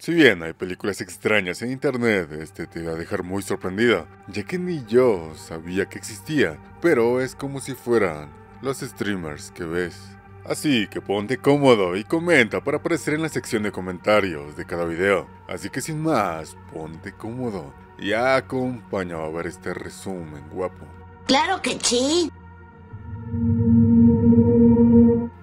Si bien hay películas extrañas en internet, este te va a dejar muy sorprendida, ya que ni yo sabía que existía, pero es como si fueran los streamers que ves. Así que ponte cómodo y comenta para aparecer en la sección de comentarios de cada video. Así que sin más, ponte cómodo y acompáñame a ver este resumen guapo. Claro que sí.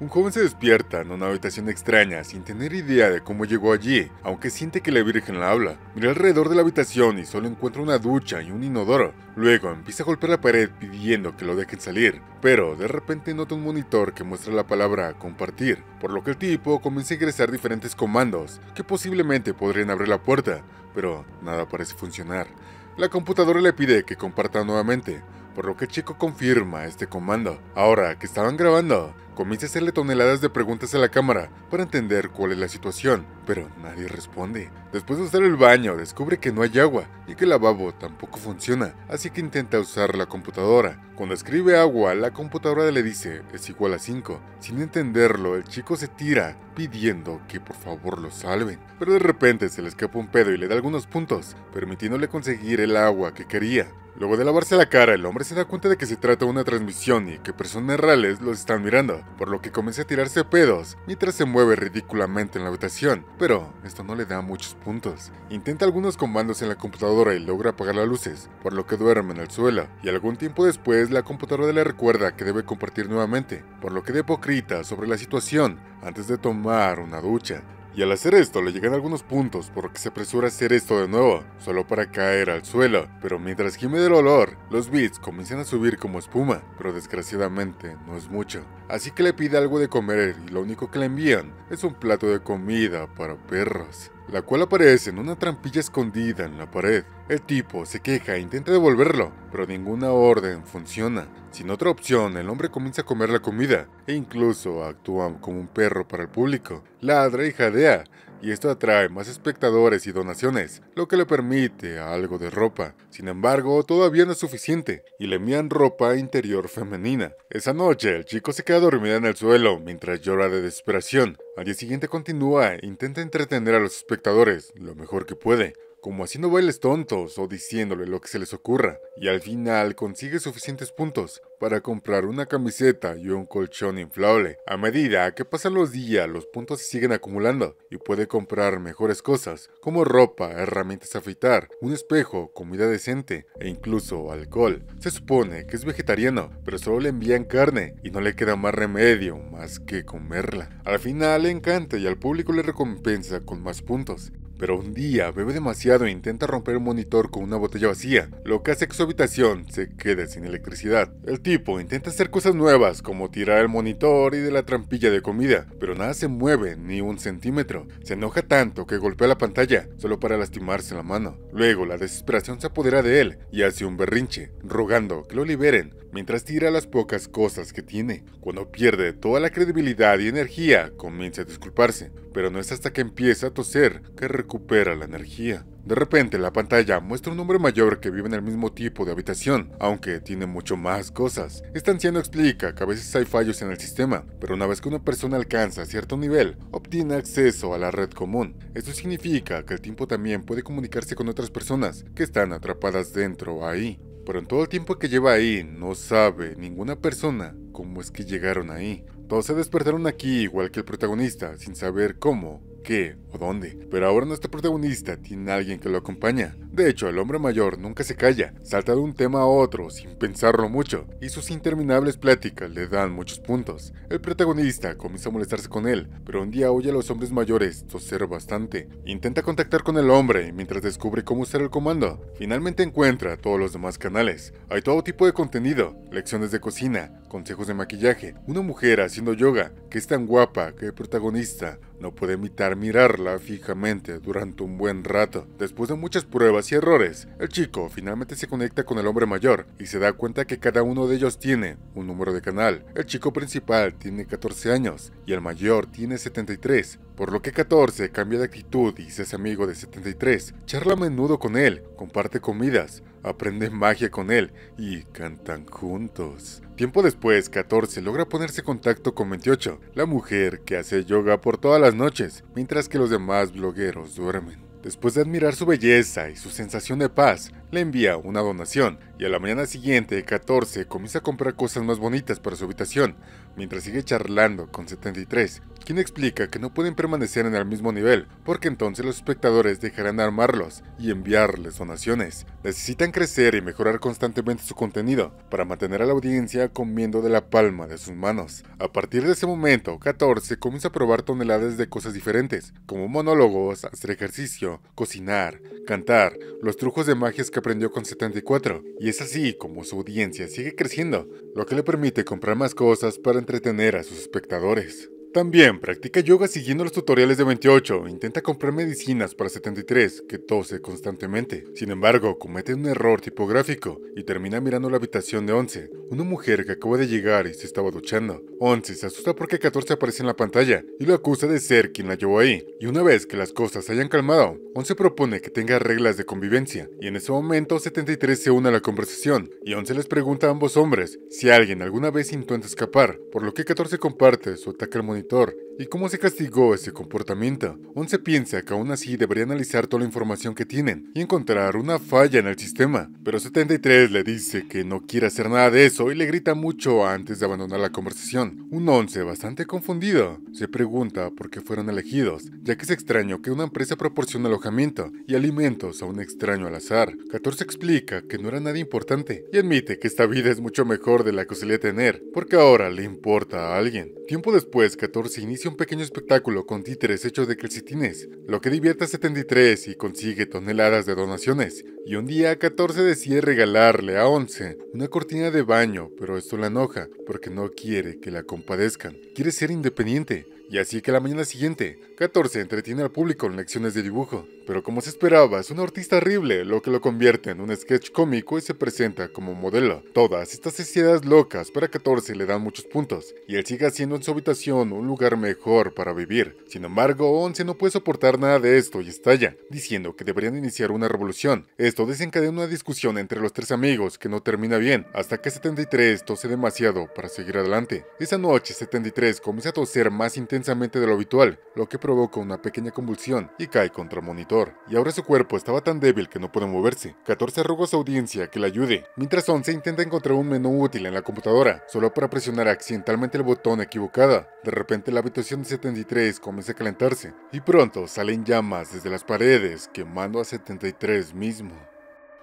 Un joven se despierta en una habitación extraña sin tener idea de cómo llegó allí, aunque siente que la Virgen la habla. Mira alrededor de la habitación y solo encuentra una ducha y un inodoro. Luego empieza a golpear la pared pidiendo que lo dejen salir, pero de repente nota un monitor que muestra la palabra compartir, por lo que el tipo comienza a ingresar diferentes comandos que posiblemente podrían abrir la puerta, pero nada parece funcionar. La computadora le pide que comparta nuevamente, por lo que Chico confirma este comando. Ahora que estaban grabando, comienza a hacerle toneladas de preguntas a la cámara para entender cuál es la situación, pero nadie responde. Después de usar el baño, descubre que no hay agua y que el lavabo tampoco funciona, así que intenta usar la computadora. Cuando escribe agua, la computadora le dice es igual a 5. Sin entenderlo, el chico se tira pidiendo que por favor lo salven, pero de repente se le escapa un pedo y le da algunos puntos, permitiéndole conseguir el agua que quería. Luego de lavarse la cara, el hombre se da cuenta de que se trata de una transmisión y que personas reales los están mirando, por lo que comienza a tirarse pedos mientras se mueve ridículamente en la habitación, pero esto no le da muchos puntos. Intenta algunos comandos en la computadora y logra apagar las luces, por lo que duerme en el suelo, y algún tiempo después la computadora le recuerda que debe compartir nuevamente, por lo que depocrita sobre la situación antes de tomar una ducha y al hacer esto le llegan algunos puntos porque se apresura a hacer esto de nuevo, solo para caer al suelo, pero mientras gime del olor, los bits comienzan a subir como espuma, pero desgraciadamente no es mucho, así que le pide algo de comer y lo único que le envían es un plato de comida para perros la cual aparece en una trampilla escondida en la pared. El tipo se queja e intenta devolverlo, pero ninguna orden funciona. Sin otra opción, el hombre comienza a comer la comida e incluso actúa como un perro para el público. Ladra y jadea, y esto atrae más espectadores y donaciones, lo que le permite algo de ropa. Sin embargo, todavía no es suficiente y le envían ropa interior femenina. Esa noche, el chico se queda dormido en el suelo mientras llora de desesperación. Al día siguiente continúa e intenta entretener a los espectadores lo mejor que puede como haciendo bailes tontos o diciéndole lo que se les ocurra, y al final consigue suficientes puntos para comprar una camiseta y un colchón inflable. A medida que pasan los días, los puntos se siguen acumulando y puede comprar mejores cosas, como ropa, herramientas a afeitar, un espejo, comida decente e incluso alcohol. Se supone que es vegetariano, pero solo le envían carne y no le queda más remedio más que comerla. Al final le encanta y al público le recompensa con más puntos. Pero un día bebe demasiado e intenta romper un monitor con una botella vacía, lo que hace que su habitación se quede sin electricidad. El tipo intenta hacer cosas nuevas como tirar el monitor y de la trampilla de comida, pero nada se mueve ni un centímetro. Se enoja tanto que golpea la pantalla solo para lastimarse la mano. Luego la desesperación se apodera de él y hace un berrinche, rogando que lo liberen, mientras tira las pocas cosas que tiene. Cuando pierde toda la credibilidad y energía, comienza a disculparse, pero no es hasta que empieza a toser que recupera la energía. De repente la pantalla muestra un hombre mayor que vive en el mismo tipo de habitación, aunque tiene mucho más cosas. Este anciano explica que a veces hay fallos en el sistema, pero una vez que una persona alcanza cierto nivel, obtiene acceso a la red común. Esto significa que el tiempo también puede comunicarse con otras personas que están atrapadas dentro ahí. Pero en todo el tiempo que lleva ahí, no sabe ninguna persona cómo es que llegaron ahí. Todos se despertaron aquí igual que el protagonista, sin saber cómo, qué o dónde. Pero ahora nuestro protagonista tiene a alguien que lo acompaña. De hecho, el hombre mayor nunca se calla, salta de un tema a otro sin pensarlo mucho, y sus interminables pláticas le dan muchos puntos. El protagonista comienza a molestarse con él, pero un día oye a los hombres mayores toser bastante. Intenta contactar con el hombre mientras descubre cómo usar el comando. Finalmente encuentra todos los demás canales. Hay todo tipo de contenido, lecciones de cocina, consejos de maquillaje, una mujer haciendo yoga, que es tan guapa que el protagonista no puede evitar mirarla fijamente durante un buen rato. Después de muchas pruebas y errores, el chico finalmente se conecta con el hombre mayor y se da cuenta que cada uno de ellos tiene un número de canal. El chico principal tiene 14 años y el mayor tiene 73, por lo que 14 cambia de actitud y se hace amigo de 73, charla a menudo con él, comparte comidas, aprende magia con él y cantan juntos. Tiempo después, 14 logra ponerse en contacto con 28, la mujer que hace yoga por todas las noches, mientras que los demás blogueros duermen. Después de admirar su belleza y su sensación de paz, le envía una donación y a la mañana siguiente, 14, comienza a comprar cosas más bonitas para su habitación, mientras sigue charlando con 73, quien explica que no pueden permanecer en el mismo nivel, porque entonces los espectadores dejarán de armarlos y enviarles donaciones. Necesitan crecer y mejorar constantemente su contenido para mantener a la audiencia comiendo de la palma de sus manos. A partir de ese momento, 14 comienza a probar toneladas de cosas diferentes, como monólogos, hacer ejercicio, cocinar, cantar, los trucos de magias que aprendió con 74, y es así como su audiencia sigue creciendo, lo que le permite comprar más cosas para entretener a sus espectadores. También practica yoga siguiendo los tutoriales de 28, intenta comprar medicinas para 73, que tose constantemente. Sin embargo, comete un error tipográfico y termina mirando la habitación de 11, una mujer que acaba de llegar y se estaba duchando. 11 se asusta porque 14 aparece en la pantalla y lo acusa de ser quien la llevó ahí. Y una vez que las cosas se hayan calmado, 11 propone que tenga reglas de convivencia y en ese momento 73 se une a la conversación y 11 les pregunta a ambos hombres si alguien alguna vez intenta escapar, por lo que 14 comparte su ataque al monitor tor ¿Y cómo se castigó ese comportamiento? 11 piensa que aún así debería analizar toda la información que tienen y encontrar una falla en el sistema, pero 73 le dice que no quiere hacer nada de eso y le grita mucho antes de abandonar la conversación. Un 11 bastante confundido se pregunta por qué fueron elegidos, ya que es extraño que una empresa proporcione alojamiento y alimentos a un extraño al azar. 14 explica que no era nada importante y admite que esta vida es mucho mejor de la que solía tener, porque ahora le importa a alguien. Tiempo después, 14 inicia un pequeño espectáculo con títeres hechos de calcetines, lo que divierte a 73 y consigue toneladas de donaciones y un día 14 decide regalarle a 11 una cortina de baño, pero esto la enoja porque no quiere que la compadezcan. Quiere ser independiente. Y así que la mañana siguiente, 14 entretiene al público en lecciones de dibujo, pero como se esperaba, es un artista horrible, lo que lo convierte en un sketch cómico y se presenta como modelo. Todas estas ideas locas para 14 le dan muchos puntos, y él sigue haciendo en su habitación un lugar mejor para vivir. Sin embargo, 11 no puede soportar nada de esto y estalla, diciendo que deberían iniciar una revolución. Esto desencadena una discusión entre los tres amigos que no termina bien, hasta que 73 tose demasiado para seguir adelante. Esa noche 73 comienza a toser más intensamente de lo habitual, lo que provoca una pequeña convulsión y cae contra el monitor. Y ahora su cuerpo estaba tan débil que no puede moverse. 14 ruega a su audiencia que le ayude, mientras 11 intenta encontrar un menú útil en la computadora, solo para presionar accidentalmente el botón equivocada. De repente la habitación de 73 comienza a calentarse, y pronto salen llamas desde las paredes, quemando a 73 mismo.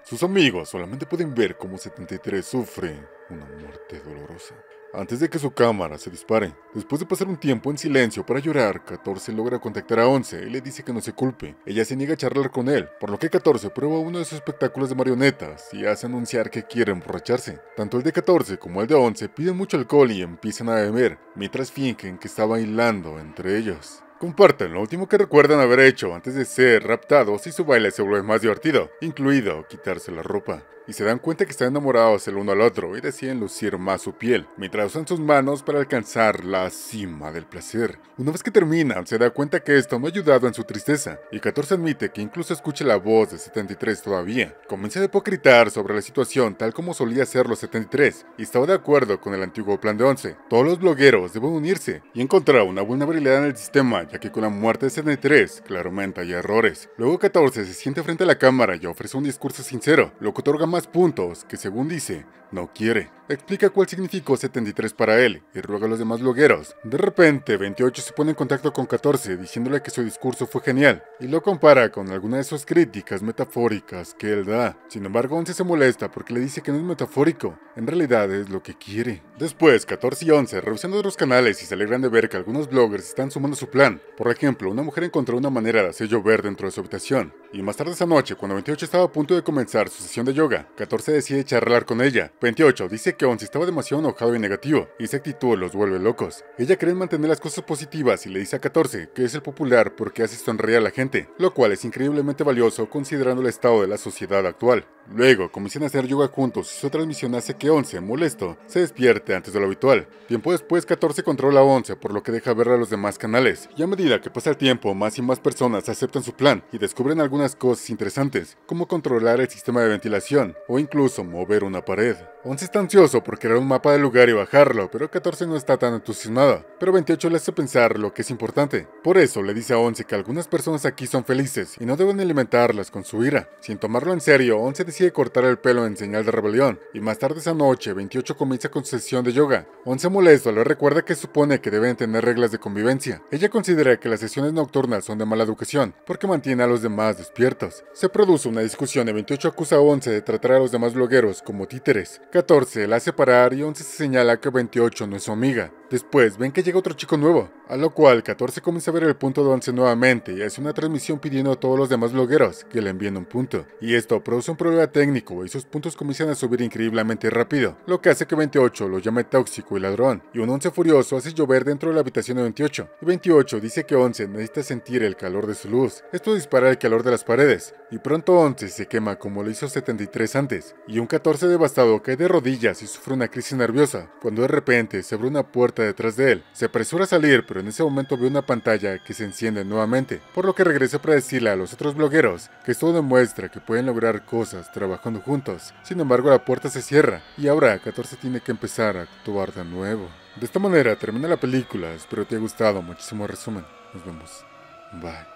Sus amigos solamente pueden ver cómo 73 sufre una muerte dolorosa. Antes de que su cámara se dispare, después de pasar un tiempo en silencio para llorar, 14 logra contactar a 11 y le dice que no se culpe. Ella se niega a charlar con él, por lo que 14 prueba uno de sus espectáculos de marionetas y hace anunciar que quiere emborracharse. Tanto el de 14 como el de 11 piden mucho alcohol y empiezan a beber, mientras fingen que está bailando entre ellos. Compartan lo último que recuerdan haber hecho antes de ser raptados y su baile se vuelve más divertido, incluido quitarse la ropa y se dan cuenta que están enamorados el uno al otro y deciden lucir más su piel, mientras usan sus manos para alcanzar la cima del placer. Una vez que terminan, se da cuenta que esto no ha ayudado en su tristeza, y 14 admite que incluso escucha la voz de 73 todavía. Comienza a hipocritar sobre la situación tal como solía hacerlo 73, y estaba de acuerdo con el antiguo plan de 11. Todos los blogueros deben unirse y encontrar una buena habilidad en el sistema, ya que con la muerte de 73, claramente hay errores. Luego 14 se siente frente a la cámara y ofrece un discurso sincero, lo que otorga más puntos, que según dice, no quiere. Explica cuál significó 73 para él y ruega a los demás blogueros. De repente, 28 se pone en contacto con 14 diciéndole que su discurso fue genial y lo compara con alguna de sus críticas metafóricas que él da. Sin embargo, 11 se molesta porque le dice que no es metafórico, en realidad es lo que quiere. Después, 14 y 11 revisan otros canales y se alegran de ver que algunos bloggers están sumando su plan. Por ejemplo, una mujer encontró una manera de hacer llover dentro de su habitación. Y más tarde esa noche, cuando 28 estaba a punto de comenzar su sesión de yoga, 14 decide charlar con ella. 28 dice que 11 estaba demasiado enojado y negativo, y esa actitud los vuelve locos. Ella cree en mantener las cosas positivas y le dice a 14 que es el popular porque hace sonreír a la gente, lo cual es increíblemente valioso considerando el estado de la sociedad actual. Luego comienzan a hacer yoga juntos y su transmisión hace que 11, molesto, se despierte antes de lo habitual. Tiempo después, 14 controla a 11, por lo que deja ver a los demás canales. Y a medida que pasa el tiempo, más y más personas aceptan su plan y descubren algunas cosas interesantes, como controlar el sistema de ventilación, o incluso mover una pared. 11 está ansioso por crear un mapa del lugar y bajarlo, pero 14 no está tan entusiasmada, pero 28 le hace pensar lo que es importante. Por eso le dice a 11 que algunas personas aquí son felices y no deben alimentarlas con su ira. Sin tomarlo en serio, 11 decide cortar el pelo en señal de rebelión, y más tarde esa noche, 28 comienza con su sesión de yoga. 11 molesto le recuerda que supone que deben tener reglas de convivencia. Ella considera que las sesiones nocturnas son de mala educación, porque mantiene a los demás despiertos. Se produce una discusión y 28 acusa a 11 de tratar a los demás blogueros como títeres. 14 la hace parar y 11 se señala que 28 no es su amiga. Después ven que llega otro chico nuevo, a lo cual 14 comienza a ver el punto de 11 nuevamente y hace una transmisión pidiendo a todos los demás blogueros que le envíen un punto. Y esto produce un problema técnico y sus puntos comienzan a subir increíblemente rápido, lo que hace que 28 lo llame tóxico y ladrón, y un 11 furioso hace llover dentro de la habitación de 28. Y 28 dice que 11 necesita sentir el calor de su luz, esto dispara el calor de las paredes, y pronto 11 se quema como lo hizo 73 antes, y un 14 devastado cae de de rodillas y sufre una crisis nerviosa, cuando de repente se abre una puerta detrás de él. Se apresura a salir, pero en ese momento ve una pantalla que se enciende nuevamente, por lo que regresa para decirle a los otros blogueros que esto demuestra que pueden lograr cosas trabajando juntos. Sin embargo, la puerta se cierra y ahora 14 tiene que empezar a actuar de nuevo. De esta manera termina la película, espero te haya gustado, muchísimo resumen. Nos vemos. Bye.